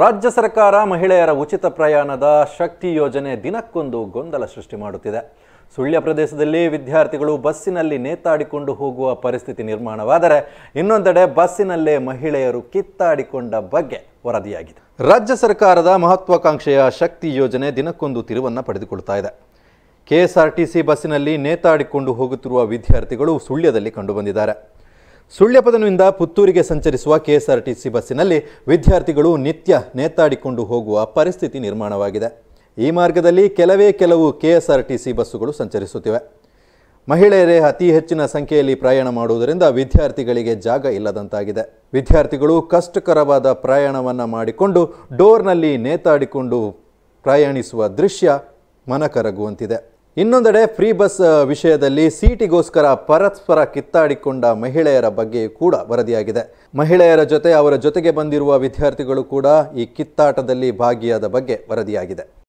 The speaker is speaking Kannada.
ರಾಜ್ಯ ಸರ್ಕಾರ ಮಹಿಳೆಯರ ಉಚಿತ ಪ್ರಯಾಣದ ಶಕ್ತಿ ಯೋಜನೆ ದಿನಕ್ಕೊಂದು ಗೊಂದಲ ಸೃಷ್ಟಿ ಮಾಡುತ್ತಿದೆ ಸುಳ್ಯ ಪ್ರದೇಶದಲ್ಲಿ ವಿದ್ಯಾರ್ಥಿಗಳು ಬಸ್ಸಿನಲ್ಲಿ ನೇತಾಡಿಕೊಂಡು ಹೋಗುವ ಪರಿಸ್ಥಿತಿ ನಿರ್ಮಾಣವಾದರೆ ಇನ್ನೊಂದೆಡೆ ಬಸ್ಸಿನಲ್ಲೇ ಮಹಿಳೆಯರು ಕಿತ್ತಾಡಿಕೊಂಡ ಬಗ್ಗೆ ವರದಿಯಾಗಿದೆ ರಾಜ್ಯ ಸರ್ಕಾರದ ಮಹತ್ವಾಕಾಂಕ್ಷೆಯ ಶಕ್ತಿ ಯೋಜನೆ ದಿನಕ್ಕೊಂದು ತಿರುವನ್ನು ಪಡೆದುಕೊಳ್ತಾ ಇದೆ ಕೆಎಸ್ಆರ್ಟಿಸಿ ಬಸ್ಸಿನಲ್ಲಿ ನೇತಾಡಿಕೊಂಡು ಹೋಗುತ್ತಿರುವ ವಿದ್ಯಾರ್ಥಿಗಳು ಸುಳ್ಯದಲ್ಲಿ ಕಂಡುಬಂದಿದ್ದಾರೆ ಸುಳ್ಯಪದನಿಂದ ಪುತ್ತೂರಿಗೆ ಸಂಚರಿಸುವ ಕೆಎಸ್ಆರ್ಟಿಸಿ ಬಸ್ಸಿನಲ್ಲಿ ವಿದ್ಯಾರ್ಥಿಗಳು ನಿತ್ಯ ನೇತಾಡಿಕೊಂಡು ಹೋಗುವ ಪರಿಸ್ಥಿತಿ ನಿರ್ಮಾಣವಾಗಿದೆ ಈ ಮಾರ್ಗದಲ್ಲಿ ಕೆಲವೇ ಕೆಲವು ಕೆಎಸ್ಆರ್ಟಿಸಿ ಬಸ್ಸುಗಳು ಸಂಚರಿಸುತ್ತಿವೆ ಮಹಿಳೆಯರೇ ಅತಿ ಹೆಚ್ಚಿನ ಸಂಖ್ಯೆಯಲ್ಲಿ ಪ್ರಯಾಣ ಮಾಡುವುದರಿಂದ ವಿದ್ಯಾರ್ಥಿಗಳಿಗೆ ಜಾಗ ಇಲ್ಲದಂತಾಗಿದೆ ವಿದ್ಯಾರ್ಥಿಗಳು ಕಷ್ಟಕರವಾದ ಪ್ರಯಾಣವನ್ನು ಮಾಡಿಕೊಂಡು ಡೋರ್ನಲ್ಲಿ ನೇತಾಡಿಕೊಂಡು ಪ್ರಯಾಣಿಸುವ ದೃಶ್ಯ ಮನಕರಗುವಂತಿದೆ ಇನ್ನೊಂದೆಡೆ ಫ್ರೀ ಬಸ್ ವಿಷಯದಲ್ಲಿ ಸೀಟಿಗೋಸ್ಕರ ಪರಸ್ಪರ ಕಿತ್ತಾಡಿಕೊಂಡ ಮಹಿಳೆಯರ ಬಗ್ಗೆ ಕೂಡ ವರದಿಯಾಗಿದೆ ಮಹಿಳೆಯರ ಜೊತೆ ಅವರ ಜೊತೆಗೆ ಬಂದಿರುವ ವಿದ್ಯಾರ್ಥಿಗಳು ಕೂಡ ಈ ಕಿತ್ತಾಟದಲ್ಲಿ ಭಾಗಿಯಾದ ಬಗ್ಗೆ ವರದಿಯಾಗಿದೆ